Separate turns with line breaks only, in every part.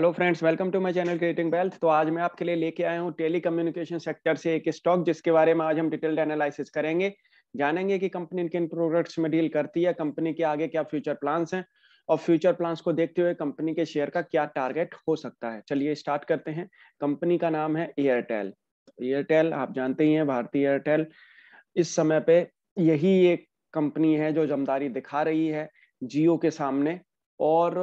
Hello friends welcome to my channel creating wealth तो आज मैं आपके लिए लेके आया हूँ टेली कम्युनिकेशन सेक्टर से एक स्टॉक जिसके बारे में आज हम डिटेल्ड एनालिसिस करेंगे जानेंगे कि कंपनी किन प्रोडक्ट्स में डील करती है कंपनी के आगे क्या फ्यूचर प्लान्स हैं और फ्यूचर प्लान्स को देखते हुए कंपनी के शेयर का क्या टारगेट हो सकता है चलिए स्टार्ट करते हैं कंपनी का नाम है एयरटेल एयरटेल आप जानते ही हैं भारतीय एयरटेल इस समय पे यही एक कंपनी है जो जमदारी दिखा रही है जियो के सामने और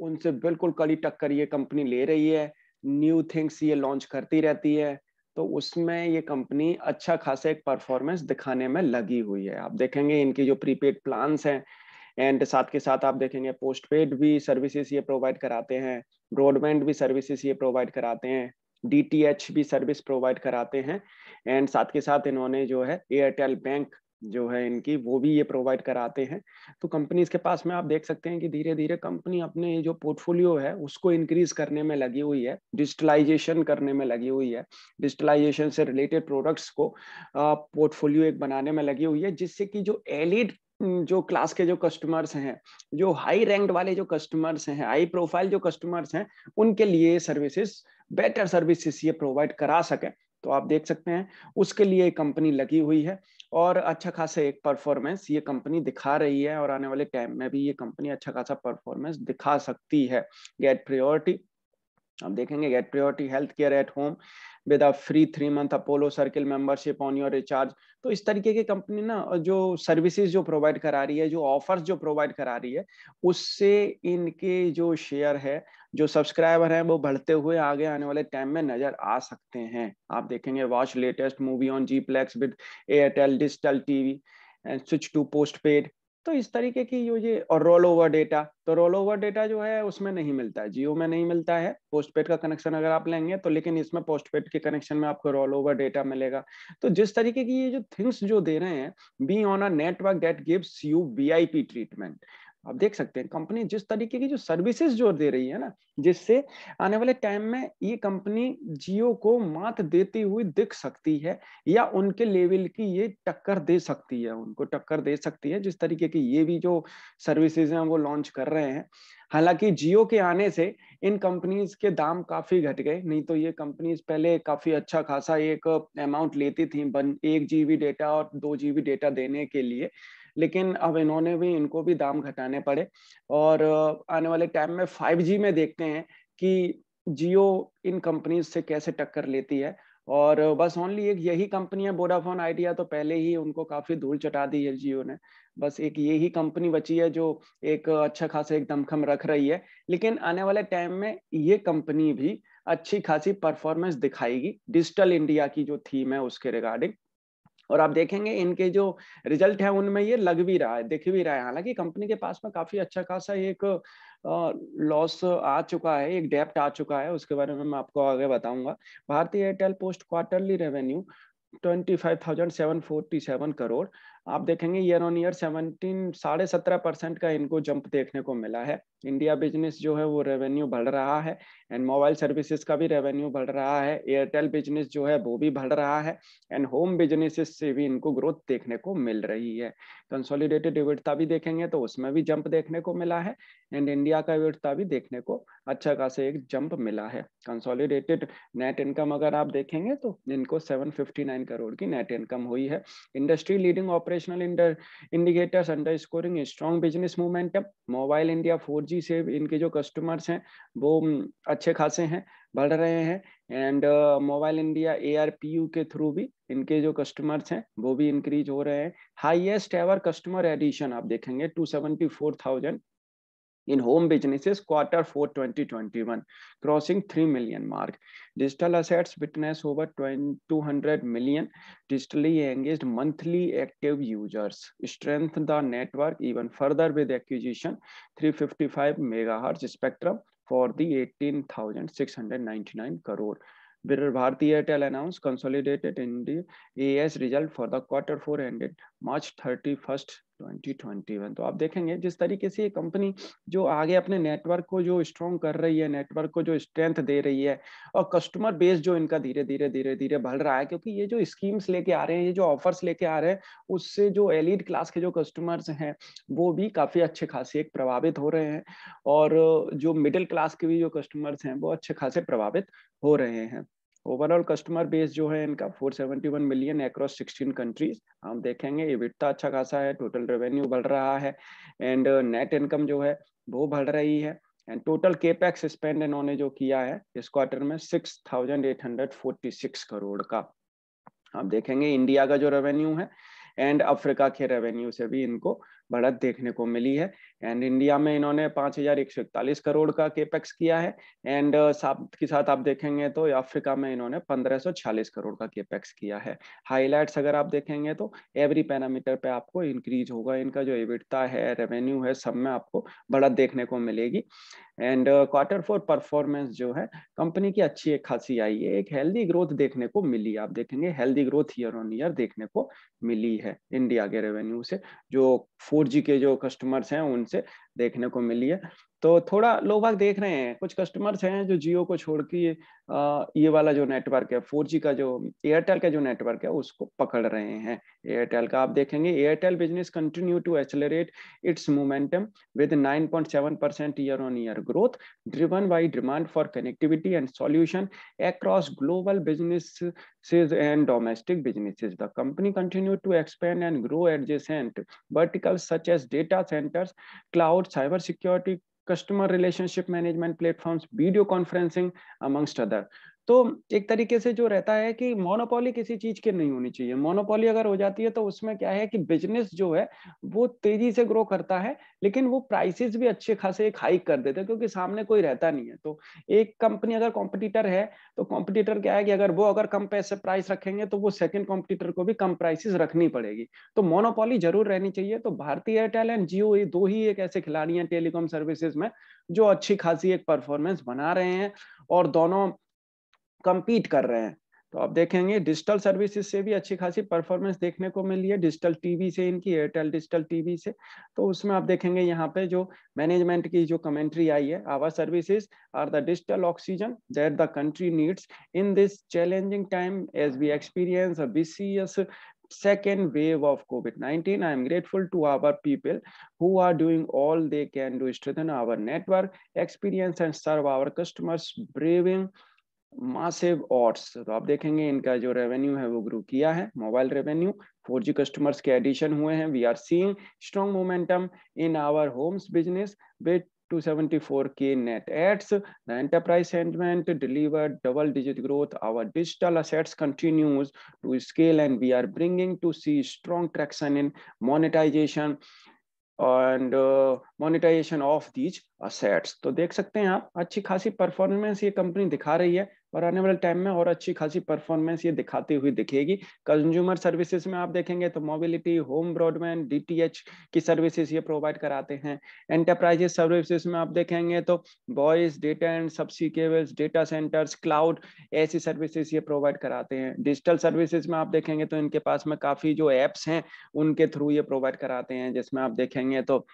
उनसे बिल्कुल कड़ी टक्कर ये कंपनी ले रही है न्यू थिंग्स ये लॉन्च करती रहती है तो उसमें ये कंपनी अच्छा खासा एक परफॉर्मेंस दिखाने में लगी हुई है आप देखेंगे इनकी जो प्रीपेड प्लान्स हैं एंड साथ के साथ आप देखेंगे पोस्ट पेड भी सर्विसेज ये प्रोवाइड कराते हैं ब्रॉडबैंड भी सर्विसेज ये प्रोवाइड कराते हैं डी भी सर्विस प्रोवाइड कराते हैं एंड साथ के साथ इन्होंने जो है एयरटेल बैंक जो है इनकी वो भी ये प्रोवाइड कराते हैं तो कंपनीज के पास में आप देख सकते हैं कि धीरे धीरे कंपनी अपने जो पोर्टफोलियो है उसको इंक्रीज करने में लगी हुई है डिजिटलाइजेशन करने में लगी हुई है डिजिटलाइजेशन से रिलेटेड प्रोडक्ट्स को पोर्टफोलियो एक बनाने में लगी हुई है जिससे कि जो एलिड जो क्लास के जो कस्टमर्स हैं जो हाई रैंक वाले जो कस्टमर्स हैं हाई प्रोफाइल जो कस्टमर्स हैं उनके लिए सर्विसेज बेटर सर्विसेज ये प्रोवाइड करा सकें तो आप देख सकते हैं उसके लिए कंपनी लगी हुई है और अच्छा खासा एक परफॉर्मेंस ये कंपनी दिखा रही है और आने वाले टाइम में भी ये कंपनी अच्छा खासा परफॉर्मेंस दिखा सकती है गेट प्रियोरिटी आप देखेंगे get priority health care at home with a free three month Apollo circle membership on your recharge तो इस तरीके की कंपनी ना जो सर्विसेज जो प्रोवाइड करा रही है जो ऑफर्स जो प्रोवाइड करा रही है उससे इनके जो शेयर है जो सब्सक्राइबर हैं वो बढ़ते हुए आगे आने वाले टाइम में नजर आ सकते हैं आप देखेंगे watch latest movie on Zeeplex with Airtel digital TV and switch to postpaid तो इस तरीके की यो ये और रोल ओवर डेटा तो रोल ओवर डेटा जो है उसमें नहीं मिलता है जियो में नहीं मिलता है पोस्ट पेड का कनेक्शन अगर आप लेंगे तो लेकिन इसमें पोस्ट पेड के कनेक्शन में आपको रोल ओवर डेटा मिलेगा तो जिस तरीके की ये जो थिंग्स जो दे रहे हैं be on a network that gives you V treatment आप देख सकते हैं कंपनी जिस तरीके की जो सर्विसेज जो दे रही है ना जिससे आने वाले टाइम में ये कंपनी जियो को मात देती हुई दिख सकती है या उनके लेवल की ये टक्कर दे सकती है उनको टक्कर दे सकती है जिस तरीके की ये भी जो सर्विसेज हैं वो लॉन्च कर रहे हैं हालांकि जियो के आने से इन कंपनीज के दाम काफी घट गए नहीं तो ये कंपनीज पहले काफी अच्छा खासा एक अमाउंट लेती थी एक जीबी डेटा और दो जीबी डेटा देने के लिए लेकिन अब इन्होंने भी इनको भी दाम घटाने पड़े और आने वाले टाइम में 5G में देखते हैं कि जियो इन कंपनीज से कैसे टक्कर लेती है और बस ओनली एक यही कंपनी है वोडाफोन आइडिया तो पहले ही उनको काफी धूल चटा दी है जियो ने बस एक यही कंपनी बची है जो एक अच्छा खासा एक दमखम रख रही है लेकिन आने वाले टाइम में ये कंपनी भी अच्छी खासी परफॉर्मेंस दिखाएगी डिजिटल इंडिया की जो थीम है उसके रिगार्डिंग और आप देखेंगे इनके जो रिजल्ट है उनमें ये लग भी रहा है दिख भी रहा है हालांकि कंपनी के पास में काफी अच्छा खासा एक लॉस आ चुका है एक डेप्ट आ चुका है उसके बारे में मैं आपको आगे बताऊंगा Bharti Airtel post quarterly revenue 25,747 crore आप देखेंगे ईयर ऑन ईयर सेवनटीन साढ़े सत्रह परसेंट का इनको जंप देखने को मिला है इंडिया बिजनेस जो है वो रेवेन्यू बढ़ रहा है एंड मोबाइल सर्विसेज का भी रेवेन्यू बढ़ रहा है एयरटेल बिजनेस जो है वो भी बढ़ रहा है एंड होम बिजनेसेस से भी इनको ग्रोथ देखने को मिल रही है कंसोलिडेटेड विविधता भी देखेंगे तो उसमें भी जंप देखने को मिला है एंड इंडिया का विविधता भी देखने को अच्छा खासा एक जंप मिला है कंसोलिडेटेड नेट इनकम अगर आप देखेंगे तो इनको 759 करोड़ की नेट इनकम हुई है industry leading operational indicators underscoring strong business momentum mobile India four से इनके जो कस्टमर्स हैं वो अच्छे खासे हैं बढ़ रहे हैं एंड मोबाइल इंडिया ए के थ्रू भी इनके जो कस्टमर्स हैं वो भी इंक्रीज हो रहे हैं हाईएस्ट एवर कस्टमर एडिशन आप देखेंगे 274,000 in home businesses quarter four 2021 crossing 3 million mark digital assets बिटनेस over 200 million digitally engage monthly active users strength the network even further with acquisition three fifty five spectrum for the 18,699 crore. Birar Bharti Airtel announced consolidated in the AS result for the quarter four ended March thirty first one तो आप देखेंगे जिस तरीके से ये company जो आगे अपने नेटवर्क को जो स्ट्रॉन्ग कर रही है नेटवर्क को जो स्ट्रेंथ दे रही है और कस्टमर बेस जो इनका धीरे धीरे धीरे धीरे बढ़ रहा है क्योंकि ये जो स्कीम्स लेके आ रहे हैं ये जो ऑफर्स लेके आ रहे हैं उससे जो एलिड क्लास के जो कस्टमर्स हैं वो भी काफ़ी अच्छे खासे एक प्रभावित हो रहे हैं और जो मिडिल क्लास के भी जो कस्टमर्स हैं वो अच्छे खासे प्रभावित हो रहे हैं ओवरऑल कस्टमर बेस जो है इनका 471 मिलियन अक्रॉस 16 कंट्रीज हम देखेंगे इविटता अच्छा खासा है टोटल रेवेन्यू बढ़ रहा है एंड नेट इनकम जो है वो बढ़ रही है एंड टोटल केपैक्स स्पेंड इन्होंने जो किया है इस क्वार्टर में 6,846 करोड़ का हम देखेंगे इंडिया का जो रेवेन्यू है एंड अफ्रीका के रेवेन्यू से भी इनको बढ़त देखने को मिली है एंड इंडिया में इन्होंने पांच हजार एक सौ इकतालीस करोड़ का केपेक्स किया है एंड uh, साथ के साथ आप देखेंगे तो अफ्रीका में इन्होंने पंद्रह सौ छियालीस करोड़ का केपेक्स किया है हाईलाइट्स अगर आप देखेंगे तो एवरी पैरामीटर पे आपको इंक्रीज होगा इनका जो एविडता है रेवेन्यू है सब में आपको बढ़त देखने को मिलेगी एंड क्वार्टर फोर परफॉर्मेंस जो है कंपनी की अच्छी एक खासी आई है एक हेल्दी ग्रोथ देखने को मिली आप देखेंगे healthy growth year on year देखने को मिली है इंडिया के रेवेन्यू से जो फोर के जो कस्टमर्स हैं उन That's it. देखने को मिली है तो थोड़ा लोग बाग देख रहे हैं कुछ कस्टमर्स हैं जो जियो को छोड़ के ये वाला जो नेटवर्क है फोर का जो एयरटेल का जो नेटवर्क है उसको पकड़ रहे हैं एयरटेल का आप देखेंगे Airtel business continue to accelerate its momentum with 9.7 percent year on year growth driven by demand for connectivity and solution across global business and domestic business the company continue to expand and grow adjacent vertical such as data centers cloud cybersecurity, customer relationship management platforms, video conferencing, amongst other. तो एक तरीके से जो रहता है कि monopoly किसी चीज के नहीं होनी चाहिए मोनोपोली अगर हो जाती है तो उसमें क्या है कि बिजनेस जो है वो तेजी से ग्रो करता है लेकिन वो प्राइसेस भी अच्छे खासे एक हाइक कर देते हैं क्योंकि सामने कोई रहता नहीं है तो एक कंपनी अगर कॉम्पिटिटर है तो कॉम्पिटिटर क्या है कि अगर वो अगर कम पैसे प्राइस रखेंगे तो वो सेकेंड कॉम्पिटिटर को भी कम प्राइसेस रखनी पड़ेगी तो मोनोपोली जरूर रहनी चाहिए तो भारतीय एयरटेल एंड जियो ये दो ही एक ऐसे खिलाड़ी हैं टेलीकॉम सर्विसेज में जो अच्छी खासी एक परफॉर्मेंस बना रहे हैं और दोनों कम्पीट कर रहे हैं तो आप देखेंगे डिजिटल सर्विसेज से भी अच्छी खासी परफॉर्मेंस देखने को मिली है डिजिटल टीवी से इनकी एयरटेल डिजिटल टीवी से तो उसमें आप देखेंगे यहाँ पे जो मैनेजमेंट की जो कमेंट्री आई है our services are the digital oxygen that the country needs in this challenging time as we experience be second wave of COVID-19. I am grateful to our people who are doing all they can to strengthen our network, experience, and serve our customers, braving massive odds तो आप देखेंगे इनका जो revenue है वो grow किया है mobile revenue 4G customers के एडिशन हुए हैं we are seeing strong momentum in our homes business with 274k net adds the enterprise segment deliver double digit growth our digital assets continues to scale and we are bringing to see strong traction in monetisation and monetisation of these assets तो देख सकते हैं आप अच्छी खासी performance ये company दिखा रही है और आने वाले टाइम में और अच्छी खासी परफॉर्मेंस ये दिखाती हुई दिखेगी कंज्यूमर सर्विसेज में आप देखेंगे तो मोबिलिटी होम ब्रॉडबैंड डीटीएच की सर्विसेज ये प्रोवाइड कराते हैं एंटरप्राइजेस सर्विसेज में आप देखेंगे तो voice data and subsea cables data centers cloud ऐसी सर्विसेज ये प्रोवाइड कराते हैं डिजिटल सर्विसेज में आप देखेंगे तो इनके पास में काफ़ी जो एप्स हैं उनके थ्रू ये प्रोवाइड कराते हैं जिसमें आप देखेंगे तो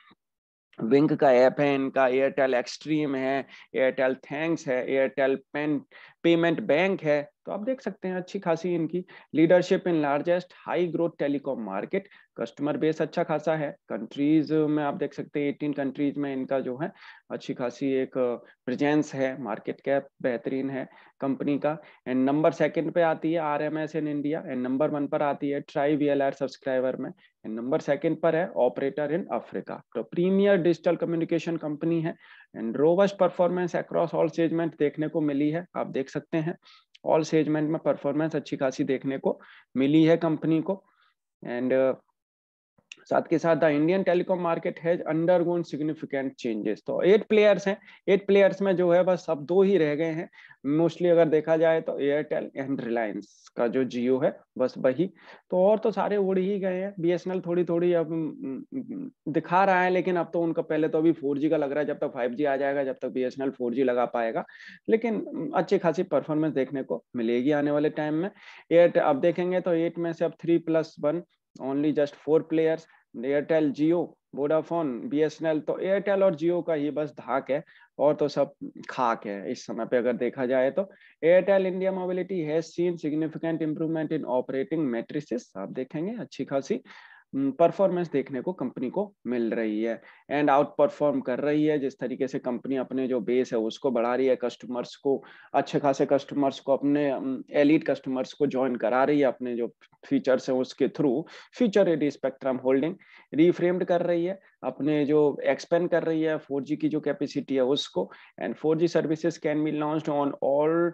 विंक का ऐप है इनका एयरटेल एक्सट्रीम है एयरटेल थैंक्स है एयरटेल पेन पेमेंट बैंक है तो आप देख सकते हैं अच्छी खासी इनकी leadership in largest high growth telecom market customer base अच्छा खासा है कंट्रीज में आप देख सकते हैं 18 कंट्रीज में इनका जो है अच्छी खासी एक प्रेजेंस है मार्केट कैप बेहतरीन है कंपनी का एंड नंबर सेकंड पे आती है R M S in India and number one पर आती है TRAI V L R subscriber में एंड नंबर सेकंड पर है ऑपरेटर इन अफ्रीका तो प्रीमियर डिजिटल कम्युनिकेशन कंपनी है and robust performance across all segment देखने को मिली है आप देख सकते हैं ऑल सेजमेंट में परफॉर्मेंस अच्छी खासी देखने को मिली है कंपनी को एंड uh, साथ के साथ the Indian telecom market has undergone significant changes तो एट प्लेयर्स हैं एट प्लेयर्स में जो है बस अब दो ही रह गए हैं मोस्टली अगर देखा जाए तो एयरटेल एंड रिलायंस का जो जियो है बस वही तो और तो सारे उड़ ही गए हैं बी थोड़ी थोड़ी अब दिखा रहा है लेकिन अब तो उनका पहले तो अभी फोर का लग रहा है जब तक फाइव आ जाएगा जब तक बी एस लगा पाएगा लेकिन अच्छी खासी परफॉर्मेंस देखने को मिलेगी आने वाले टाइम में एयरटेल अब देखेंगे तो एट में से अब three plus one only just four players Airtel Jio Vodafone BSNL तो एयरटेल और जियो का ही बस धाक है और तो सब खाक है इस समय पे अगर देखा जाए तो Airtel India mobility has seen significant improvement in operating आप देखेंगे अच्छी खासी परफॉर्मेंस हम्म, देखने को कंपनी को मिल रही है एंड आउट परफॉर्म कर रही है जिस तरीके से कंपनी अपने जो बेस है उसको बढ़ा रही है कस्टमर्स को अच्छे खासे कस्टमर्स को अपने एलिट कस्टमर्स को ज्वाइन करा रही है अपने जो फीचर्स हैं उसके through future ready spectrum holding reframed कर रही है अपने जो एक्सपेंड कर रही है फोर की जो कैपेसिटी है उसको and four services can be launch on all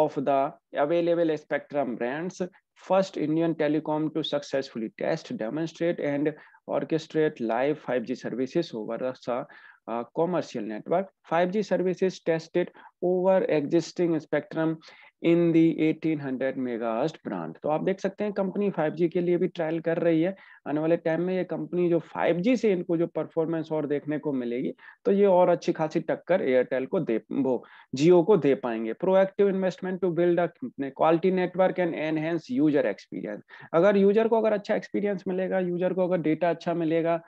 of the available spectrum brands first Indian telecom to successfully test, demonstrate, and orchestrate live 5G services over the uh, commercial network. 5G services tested over existing spectrum in the 1800 megahertz brand तो आप देख सकते हैं company five G के लिए भी trial कर रही है आने वाले टाइम में ये कंपनी जो फाइव जी से इनको जो परफॉर्मेंस और देखने को मिलेगी तो ये और अच्छी खासी टक्कर एयरटेल को दे वो जियो को दे पाएंगे proactive investment to build a quality network and enhance user experience अगर यूजर को अगर अच्छा एक्सपीरियंस मिलेगा यूजर को अगर डेटा अच्छा मिलेगा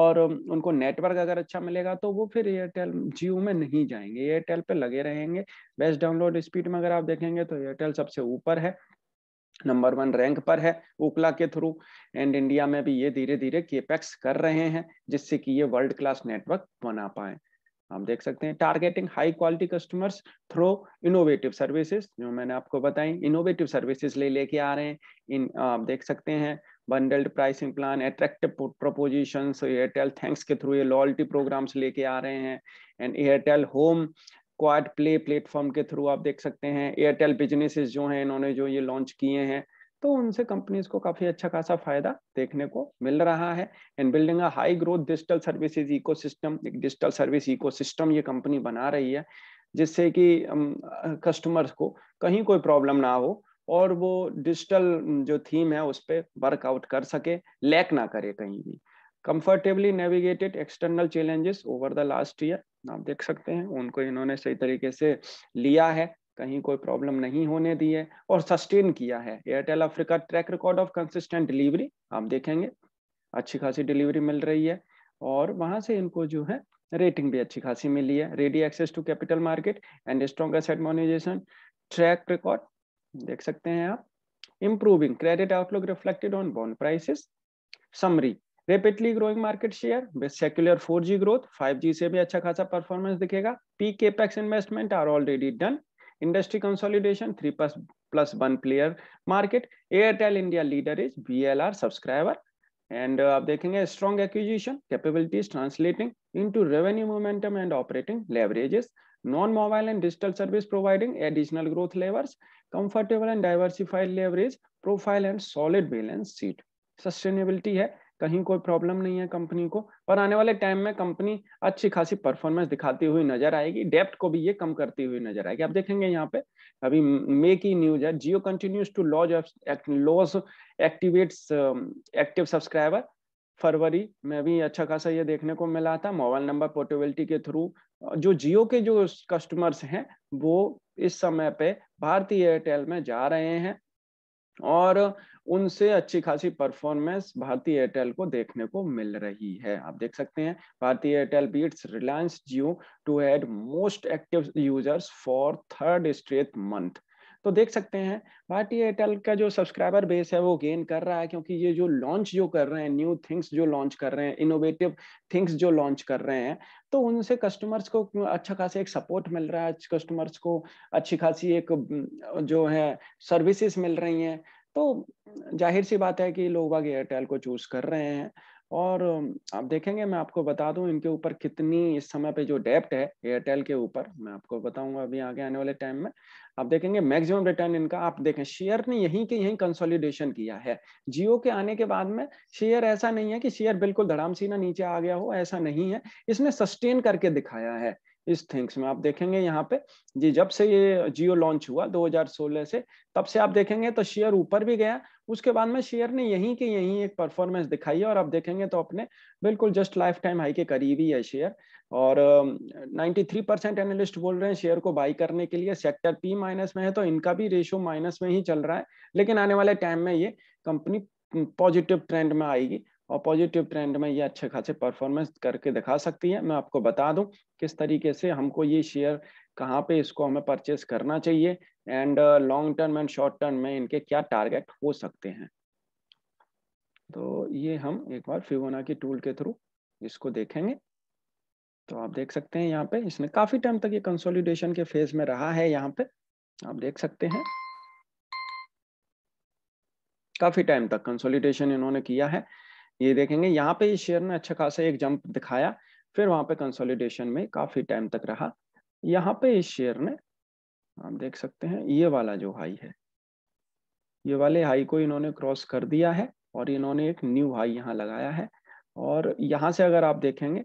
और उनको नेटवर्क अगर अच्छा मिलेगा तो वो फिर एयरटेल जियो में नहीं जाएंगे एयरटेल पर लगे रहे रहेंगे बेस्ट डाउनलोड स्पीड में अगर आप देखेंगे तो एयरटेल सबसे ऊपर है नंबर वन रैंक पर है ओकला के थ्रू एंड इंडिया में भी ये धीरे धीरे केपेक्स कर रहे हैं जिससे कि ये वर्ल्ड क्लास नेटवर्क बना पाए आप देख सकते हैं targeting high quality customers through innovative services जो मैंने आपको बताई इनोवेटिव सर्विसेज ले लेके आ रहे हैं इन आप देख सकते हैं bundled pricing plan attractive proposition Airtel thanks के थ्रू ये लॉयल्टी प्रोग्राम्स लेके आ रहे हैं and Airtel home quad play platform के थ्रू आप देख सकते हैं एयरटेल बिजनेसेस जो हैं इन्होंने जो ये लॉन्च किए हैं तो उनसे कंपनीज को काफी अच्छा खासा फायदा देखने को मिल रहा है and building a high growth digital services ecosystem एक डिजिटल सर्विस इकोसिस्टम ये कंपनी बना रही है जिससे कि कस्टमर्स को कहीं कोई प्रॉब्लम ना हो और वो डिजिटल जो थीम है उस पर वर्कआउट कर सके लैक ना करे कहीं भी comfortably navigated external challenges over the last year आप देख सकते हैं उनको इन्होंने सही तरीके से लिया है कहीं कोई प्रॉब्लम नहीं होने दी है और सस्टेन किया है Airtel Africa track record of consistent delivery आप देखेंगे अच्छी खासी डिलीवरी मिल रही है और वहां से इनको जो है रेटिंग भी अच्छी खासी मिली है ready access to capital market and strong asset monetisation track record देख सकते हैं आप improving credit outlook reflected on bond prices summary rapidly growing market share with secular G growth G से भी अच्छा खासा परफॉर्मेंस दिखेगा P capex investment are already done industry consolidation three plus plus one player market Airtel India leader is V L R subscriber and आप देखेंगे strong acquisition capabilities translating into revenue momentum and operating leverages non mobile and digital service providing additional growth levers comfortable and diversified leverage profile and solid balance sheet sustainability है कहीं कोई problem नहीं है company को और आने वाले time में कंपनी अच्छी खासी परफॉर्मेंस दिखाती हुई नजर आएगी डेप्ट को भी ये कम करती हुई नजर आएगी आप देखेंगे यहाँ पे अभी मे की न्यूज है Jio continues to lose loss activates active subscriber फरवरी में भी अच्छा खासा ये देखने को मिला था मोबाइल नंबर पोर्टेबिलिटी के थ्रू जो जियो के जो कस्टमर्स हैं वो इस समय पे भारतीय एयरटेल में जा रहे हैं और उनसे अच्छी खासी परफॉर्मेंस भारतीय एयरटेल को देखने को मिल रही है आप देख सकते हैं भारतीय Airtel beats Reliance Jio to add most active users for third straight month तो देख सकते हैं भारतीय एयरटेल का जो सब्सक्राइबर बेस है वो गेन कर रहा है क्योंकि ये जो लॉन्च जो कर रहे हैं न्यू थिंग्स जो लॉन्च कर रहे हैं इनोवेटिव थिंग्स जो लॉन्च कर रहे हैं तो उनसे कस्टमर्स को अच्छा खासा एक सपोर्ट मिल रहा है कस्टमर्स को अच्छी खासी एक जो है सर्विसेस मिल रही हैं तो जाहिर सी बात है कि लोग बाग एयरटेल को चूज कर रहे हैं और आप देखेंगे मैं आपको बता दूं इनके ऊपर कितनी इस समय पे जो डेप्ट है एयरटेल के ऊपर मैं आपको बताऊंगा अभी आगे आने वाले टाइम में आप देखेंगे मैक्सिमम रिटर्न इनका आप देखें शेयर ने यहीं के यहीं कंसोलिडेशन किया है जियो के आने के बाद में शेयर ऐसा नहीं है कि शेयर बिल्कुल धड़ाम सीना नीचे आ गया हो ऐसा नहीं है इसने सस्टेन करके दिखाया है इस थिंग्स में आप देखेंगे यहाँ पे जी जब से ये जियो लॉन्च हुआ 2016 से तब से आप देखेंगे तो शेयर ऊपर भी गया उसके बाद में शेयर ने यहीं के यहीं एक परफॉर्मेंस दिखाई है और आप देखेंगे तो अपने बिल्कुल जस्ट लाइफ टाइम हाई के करीब ही है शेयर और 93 परसेंट एनालिस्ट बोल रहे हैं शेयर को बाई करने के लिए सेक्टर पी माइनस में है तो इनका भी रेशियो माइनस में ही चल रहा है लेकिन आने वाले टाइम में ये कंपनी पॉजिटिव ट्रेंड में आएगी और पॉजिटिव ट्रेंड में ये अच्छे खासे परफॉर्मेंस करके दिखा सकती है मैं आपको बता दूं किस तरीके से हमको ये शेयर कहाँ पे इसको हमें परचेस करना चाहिए and long term and short term में इनके क्या टारगेट हो सकते हैं तो ये हम एक बार फिवोना की टूल के थ्रू इसको देखेंगे तो आप देख सकते हैं यहाँ पे इसने काफी टाइम तक ये कंसोलिडेशन के फेज में रहा है यहाँ पे आप देख सकते हैं काफी टाइम तक कंसोलिडेशन इन्होंने किया है ये देखेंगे यहाँ पे इस शेयर ने अच्छा खासा एक जंप दिखाया फिर वहां पे कंसोलिडेशन में काफी टाइम तक रहा यहाँ पे इस शेयर ने आप देख सकते हैं ये वाला जो हाई है ये वाले हाई को इन्होंने क्रॉस कर दिया है और इन्होंने एक न्यू हाई यहाँ लगाया है और यहाँ से अगर आप देखेंगे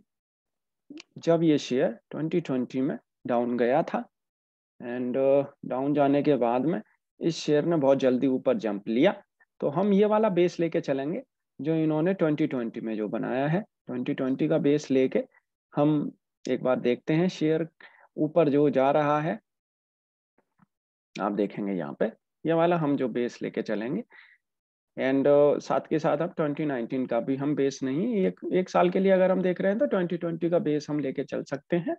जब ये शेयर 2020 में डाउन गया था एंड uh, डाउन जाने के बाद में इस शेयर ने बहुत जल्दी ऊपर जंप लिया तो हम ये वाला बेस लेके चलेंगे जो इन्होंने 2020 में जो बनाया है 2020 का बेस लेके हम एक बार देखते हैं शेयर ऊपर जो जा रहा है आप देखेंगे यहाँ पे ये वाला हम जो बेस लेके चलेंगे एंड uh, साथ के साथ अब 2019 का भी हम बेस नहीं एक एक साल के लिए अगर हम देख रहे हैं तो 2020 का बेस हम लेके चल सकते हैं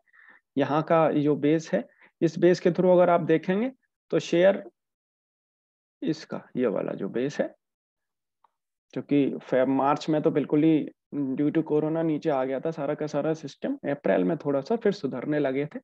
यहाँ का जो बेस है इस बेस के थ्रू अगर आप देखेंगे तो शेयर इसका ये वाला जो बेस है क्योंकि मार्च में तो बिल्कुल ही ड्यू टू कोरोना नीचे आ गया था सारा का सारा सिस्टम अप्रैल में थोड़ा सा फिर सुधरने लगे थे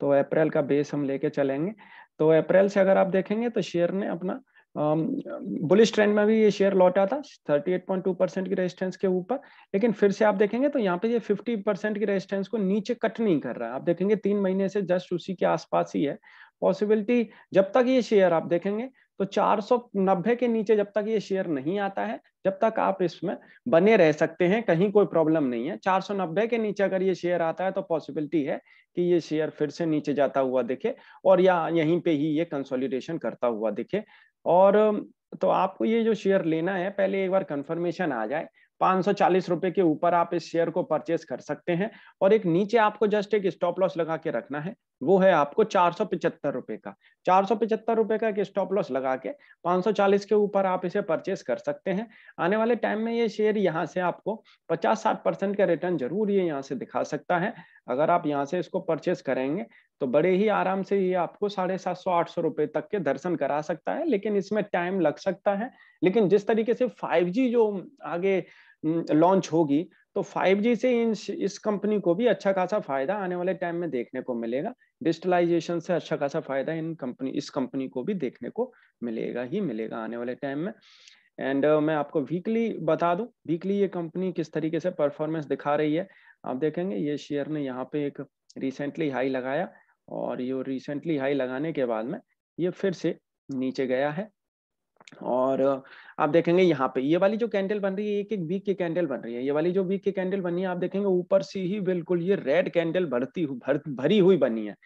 तो अप्रैल का बेस हम लेके चलेंगे तो अप्रैल से अगर आप देखेंगे तो शेयर ने अपना बुलिश ट्रेंड में भी ये शेयर लौटा था 38.2 परसेंट की रेजिस्टेंस के ऊपर लेकिन फिर से आप देखेंगे तो यहाँ पे ये 50 परसेंट की रेजिस्टेंस को नीचे कट नहीं कर रहा है आप देखेंगे तीन महीने से जस्ट उसी के आसपास ही है पॉसिबिलिटी जब तक ये शेयर आप देखेंगे तो नब्बे के नीचे जब तक ये शेयर नहीं आता है जब तक आप इसमें बने रह सकते हैं कहीं कोई प्रॉब्लम नहीं है नब्बे के नीचे अगर ये शेयर आता है तो पॉसिबिलिटी है कि ये शेयर फिर से नीचे जाता हुआ दिखे और या यहीं पे ही ये कंसोलिडेशन करता हुआ दिखे और तो आपको ये जो शेयर लेना है पहले एक बार कंफर्मेशन आ जाए 540 रुपए के ऊपर आप इस शेयर को परचेस कर सकते हैं और एक नीचे आपको जस्ट एक स्टॉप लॉस लगा के रखना है वो है आपको चार रुपए का चार रुपए का एक स्टॉप लॉस लगा के 540 के ऊपर आप इसे परचेस कर सकते हैं आने वाले टाइम में ये शेयर यहाँ से आपको 50-60 परसेंट का रिटर्न जरूर ये यहाँ से दिखा सकता है अगर आप यहाँ से इसको परचेस करेंगे तो बड़े ही आराम से ये आपको साढ़े सात सौ आठ सौ रुपए तक के दर्शन करा सकता है लेकिन इसमें टाइम लग सकता है लेकिन जिस तरीके से 5G जो आगे लॉन्च होगी तो 5G से इन इस कंपनी को भी अच्छा खासा फायदा आने वाले टाइम में देखने को मिलेगा डिजिटलाइजेशन से अच्छा खासा फायदा इन कंपनी इस कंपनी को भी देखने को मिलेगा ही मिलेगा आने वाले टाइम में एंड uh, मैं आपको वीकली बता दूं वीकली ये कंपनी किस तरीके से परफॉर्मेंस दिखा रही है आप देखेंगे ये शेयर ने यहाँ पे एक रिसेंटली हाई लगाया और ये रिसेंटली हाई लगाने के बाद में ये फिर से नीचे गया है और आप देखेंगे यहाँ पे ये वाली जो कैंडल बन रही है एक एक वीक की कैंडल बन रही है ये वाली जो वीक की कैंडल बनी है आप देखेंगे ऊपर से ही बिल्कुल ये रेड कैंडल भरती हुई भर, भरी हुई बनी है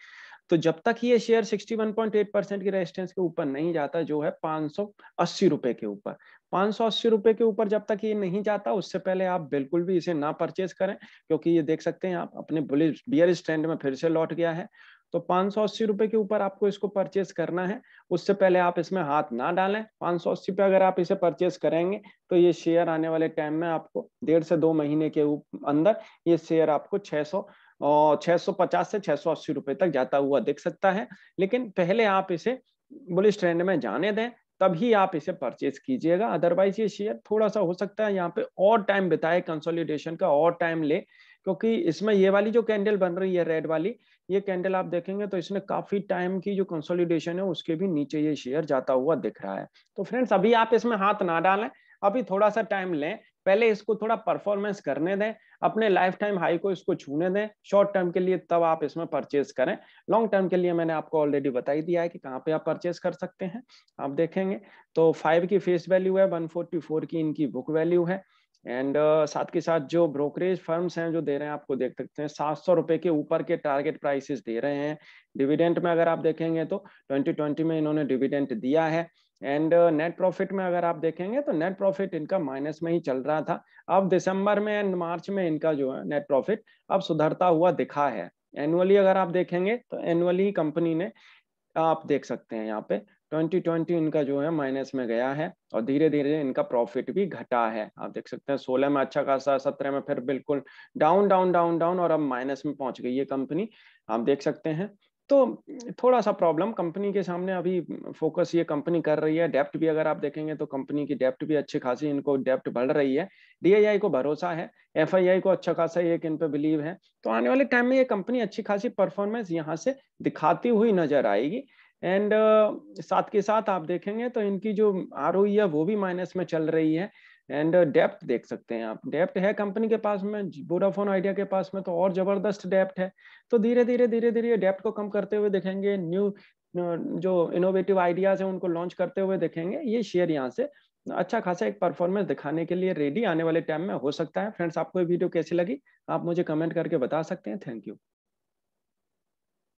तो जब तक ये शेयर 61.8 परसेंट की रेजिस्टेंस के ऊपर नहीं जाता जो है पाँच रुपए के ऊपर पांच रुपए के ऊपर जब तक ये नहीं जाता उससे पहले आप बिल्कुल भी इसे ना परचेज करें क्योंकि ये देख सकते हैं आप अपने बुलिस बियर स्टैंड में फिर से लौट गया है तो पांच सौ अस्सी रुपए के ऊपर आपको इसको परचेस करना है उससे पहले आप इसमें हाथ ना डालें पांच सौ अस्सी पे अगर आप इसे परचेस करेंगे तो ये शेयर आने वाले टाइम में आपको डेढ़ से दो महीने के अंदर ये शेयर आपको छह सौ छह सौ पचास से छह सौ अस्सी रुपए तक जाता हुआ दिख सकता है लेकिन पहले आप इसे बुलिस ट्रेंड में जाने दें तभी आप इसे परचेज कीजिएगा अदरवाइज ये शेयर थोड़ा सा हो सकता है यहाँ पे और टाइम बिताए कंसोलिडेशन का और टाइम ले क्योंकि इसमें ये वाली जो कैंडल बन रही है रेड वाली ये कैंडल आप देखेंगे तो इसमें काफी टाइम की जो कंसोलिडेशन है उसके भी नीचे ये शेयर जाता हुआ दिख रहा है तो फ्रेंड्स अभी आप इसमें हाथ ना डालें अभी थोड़ा सा टाइम लें पहले इसको थोड़ा परफॉर्मेंस करने दें अपने लाइफ टाइम हाई को इसको छूने दें शॉर्ट टर्म के लिए तब आप इसमें परचेज करें लॉन्ग टर्म के लिए मैंने आपको ऑलरेडी बताई दिया है कि कहाँ पे आप परचेज कर सकते हैं आप देखेंगे तो फाइव की फेस वैल्यू है वन फोर्टी फोर की इनकी बुक वैल्यू है एंड uh, साथ के साथ जो ब्रोकरेज फर्म्स हैं जो दे रहे हैं आपको देख सकते हैं सात सौ रुपए के ऊपर के टारगेट प्राइसेस दे रहे हैं डिविडेंट में अगर आप देखेंगे तो 2020 में इन्होंने डिविडेंट दिया है एंड नेट प्रॉफिट में अगर आप देखेंगे तो नेट प्रॉफिट इनका माइनस में ही चल रहा था अब दिसंबर में एंड मार्च में इनका जो है नेट प्रॉफिट अब सुधरता हुआ दिखा है एनुअली अगर आप देखेंगे तो एनुअली कंपनी ने आप देख सकते हैं यहाँ पे ट्वेंटी ट्वेंटी इनका जो है माइनस में गया है और धीरे धीरे इनका प्रॉफिट भी घटा है आप देख सकते हैं सोलह में अच्छा खासा सत्रह में फिर बिल्कुल डाउन डाउन डाउन डाउन और अब माइनस में पहुंच गई है कंपनी आप देख सकते हैं तो थोड़ा सा प्रॉब्लम कंपनी के सामने अभी फोकस ये कंपनी कर रही है डेप्ट भी अगर आप देखेंगे तो कंपनी की डेप्ट भी अच्छी खासी इनको डेप्ट बढ़ रही है डीआईआई को भरोसा है एफआईआई को अच्छा खासा एक इन पे बिलीव है तो आने वाले टाइम में ये कंपनी अच्छी खासी परफॉर्मेंस यहाँ से दिखाती हुई नजर आएगी एंड uh, साथ के साथ आप देखेंगे तो इनकी जो आर है वो भी माइनस में चल रही है एंड uh, डेप्थ देख सकते हैं आप डेप्थ है कंपनी के पास में वोडाफोन आइडिया के पास में तो और जबरदस्त डेप्थ है तो धीरे धीरे धीरे धीरे डेप्थ को कम करते हुए देखेंगे न्यू जो इनोवेटिव आइडियाज हैं उनको लॉन्च करते हुए देखेंगे ये शेयर यहाँ से अच्छा खासा एक परफॉर्मेंस दिखाने के लिए रेडी आने वाले टाइम में हो सकता है फ्रेंड्स आपको ये वीडियो कैसी लगी आप मुझे कमेंट करके बता सकते हैं थैंक यू